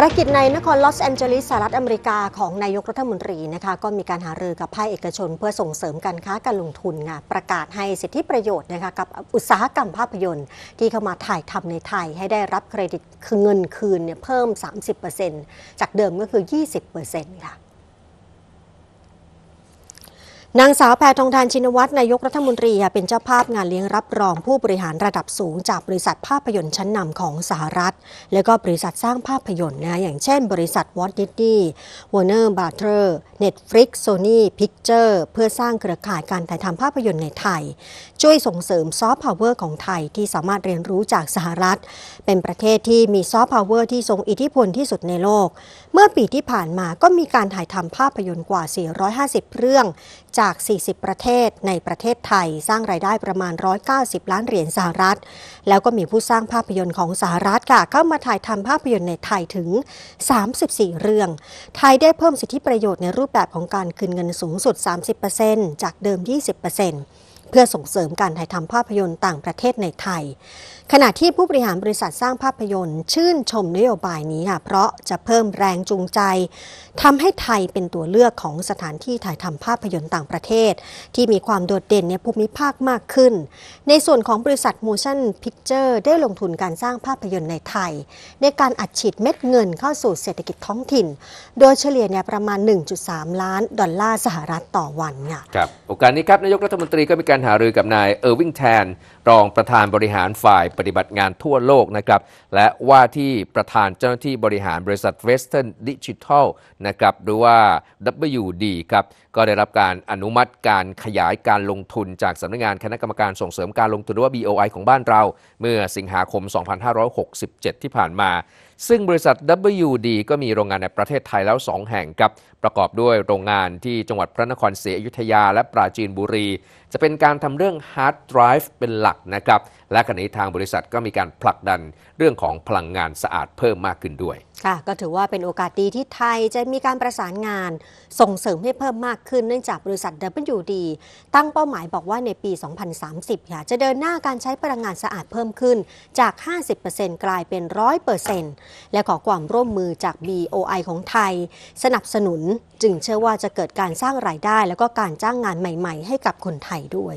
ภารกิจในนครลอสแอนเจลิสสหรัฐอเมริกาของนายกรัฐมนตรีนะคะก็มีการหารือกับภาคเอกชนเพื่อส่งเสริมการค้าการลงทุนคะประกาศให้สิทธิประโยชน์นะคะกับอุตสาหกรรมภาพยนตร์ ที่เข้ามาถ่ายทำในไทย ให้ได้รับเครดิตคือเงินคืนเนี่ยเพิ่ม 30%จากเดิมก็คือ 20%ค่ะนางสาวแพทองทานชินวัตรนายกรัฐมนตรี เป็นเจ้าภาพงานเลี้ยงรับรองผู้บริหารระดับสูง จากบริษัทภาพยนตร์ชั้นนำของสหรัฐ และก็บริษัทสร้างภาพยนตร์นะอย่างเช่นบริษัทวอตดิสตี้วอร์เนอร์บาร์เทอร์เน็ตฟลิกซ์โซนี่พิกเจอร์เพื่อสร้างเครือข่ายการถ่ายทำภาพยนตร์ในไทย ช่วยส่งเสริมซอฟต์พาวเวอร์ของไทยที่สามารถเรียนรู้จากสหรัฐ เป็นประเทศที่มีซอฟต์พาวเวอร์ที่ทรงอิทธิพลที่สุดในโลก เมื่อปีที่ผ่านมาก็มีการถ่ายทำภาพยนตร์กว่า 450เรื่องจากจาก 40 ประเทศในประเทศไทยสร้างรายได้ประมาณ 190 ล้านเหรียญสหรัฐ แล้วก็มีผู้สร้างภาพยนตร์ของสหรัฐค่ะ เข้ามาถ่ายทำภาพยนตร์ในไทยถึง 34 เรื่อง ไทยได้เพิ่มสิทธิประโยชน์ในรูปแบบของการคืนเงินสูงสุด 30%จากเดิม 20%เพื่อส่งเสริมการถ่ายทำภาพยนตร์ต่างประเทศในไทย ขณะที่ผู้บริหารบริษัทสร้างภาพยนตร์ ชื่นชมนโยบายนี้ค่ะเพราะจะเพิ่มแรงจูงใจทำให้ไทยเป็นตัวเลือกของสถานที่ถ่ายทำภาพยนตร์ต่างประเทศ ที่มีความโดดเด่นในภูมิภาคมากขึ้น ในส่วนของบริษัท Motion Picture ได้ลงทุนการสร้างภาพยนตร์ในไทย ในการอัดฉีดเม็ดเงินเข้าสู่เศรษฐกิจท้องถิ่น โดยเฉลี่ยเนี่ยประมาณ 1.3 ล้าน ดอลลาร์สหรัฐต่อวันค่ะโอกาสนี้ครับนายกรัฐมนตรีก็มีการการหารือกับนายเออร์วิงแทนรองประธานบริหารฝ่ายปฏิบัติงานทั่วโลกนะครับ และว่าที่ประธานเจ้าหน้าที่บริหารบริษัทเวสเทิร์นดิจิทัลนะครับหรือว่า WD ครับก็ได้รับการอนุมัติการขยายการลงทุนจากสำนักงงานคณะกรรมการส่งเสริมการลงทุน หรือว่า BOI ของบ้านเรา เมื่อสิงหาคม 2567 ที่ผ่านมาซึ่งบริษัท WD ก็มีโรงงานในประเทศไทยแล้ว 2 แห่งครับ ประกอบด้วยโรงงานที่จังหวัดพระนครศรีอยุธยาและปราจีนบุรี จะเป็นการทำเรื่องฮาร์ดไดรฟ์เป็นหลักนะครับ และขณะนี้ทางบริษัทก็มีการผลักดันเรื่องของพลังงานสะอาดเพิ่มมากขึ้นด้วยค่ะก็ถือว่าเป็นโอกาสดีที่ไทยจะมีการประสานงานส่งเสริมให้เพิ่มมากขึ้นเนื่องจากบริษัท WD ตั้งเป้าหมายบอกว่าในปี 2030 ค่ะจะเดินหน้าการใช้พลังงานสะอาดเพิ่มขึ้นจาก 50%กลายเป็น 100%และขอความร่วมมือจาก BOI ของไทย สนับสนุนจึงเชื่อว่าจะเกิดการสร้างรายได้แล้วก็การจ้างงานใหม่ๆให้กับคนไทยด้วย